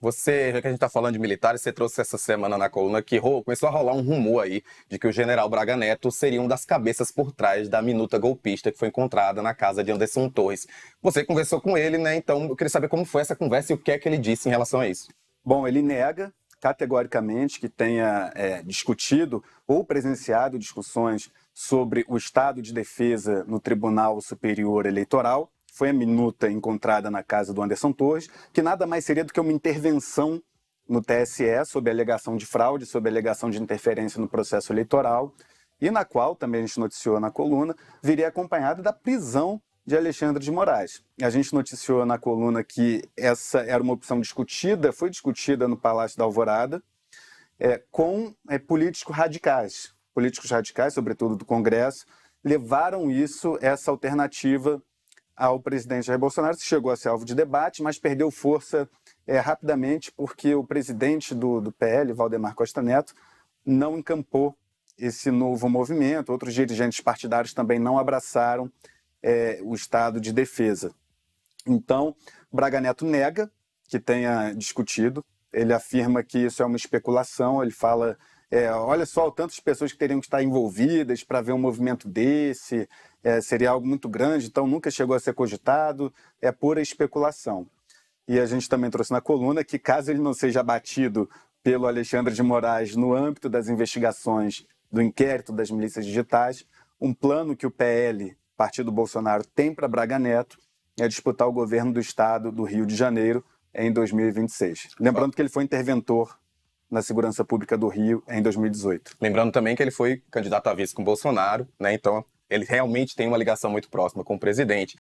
Você, já que a gente está falando de militares, você trouxe essa semana na coluna que começou a rolar um rumor aí de que o general Braga Neto seria um das cabeças por trás da minuta golpista que foi encontrada na casa de Anderson Torres. Você conversou com ele, né? Então eu queria saber como foi essa conversa e o que é que ele disse em relação a isso. Bom, ele nega categoricamente que tenha é, discutido ou presenciado discussões sobre o estado de defesa no Tribunal Superior Eleitoral foi a minuta encontrada na casa do Anderson Torres, que nada mais seria do que uma intervenção no TSE sob alegação de fraude, sob alegação de interferência no processo eleitoral, e na qual, também a gente noticiou na coluna, viria acompanhada da prisão de Alexandre de Moraes. A gente noticiou na coluna que essa era uma opção discutida, foi discutida no Palácio da Alvorada, é, com é, políticos radicais. Políticos radicais, sobretudo do Congresso, levaram isso, essa alternativa ao presidente Jair Bolsonaro, chegou a ser alvo de debate, mas perdeu força é, rapidamente porque o presidente do, do PL, Valdemar Costa Neto, não encampou esse novo movimento. Outros dirigentes partidários também não abraçaram é, o estado de defesa. Então, Braga Neto nega que tenha discutido. Ele afirma que isso é uma especulação. Ele fala é, olha só, tantas pessoas que teriam que estar envolvidas para ver um movimento desse, é, seria algo muito grande, então nunca chegou a ser cogitado, é pura especulação. E a gente também trouxe na coluna que, caso ele não seja abatido pelo Alexandre de Moraes no âmbito das investigações do inquérito das milícias digitais, um plano que o PL, partido Bolsonaro, tem para Braga Neto é disputar o governo do estado do Rio de Janeiro em 2026. Lembrando que ele foi interventor na segurança pública do Rio em 2018. Lembrando também que ele foi candidato a vice com Bolsonaro, né? Então ele realmente tem uma ligação muito próxima com o presidente.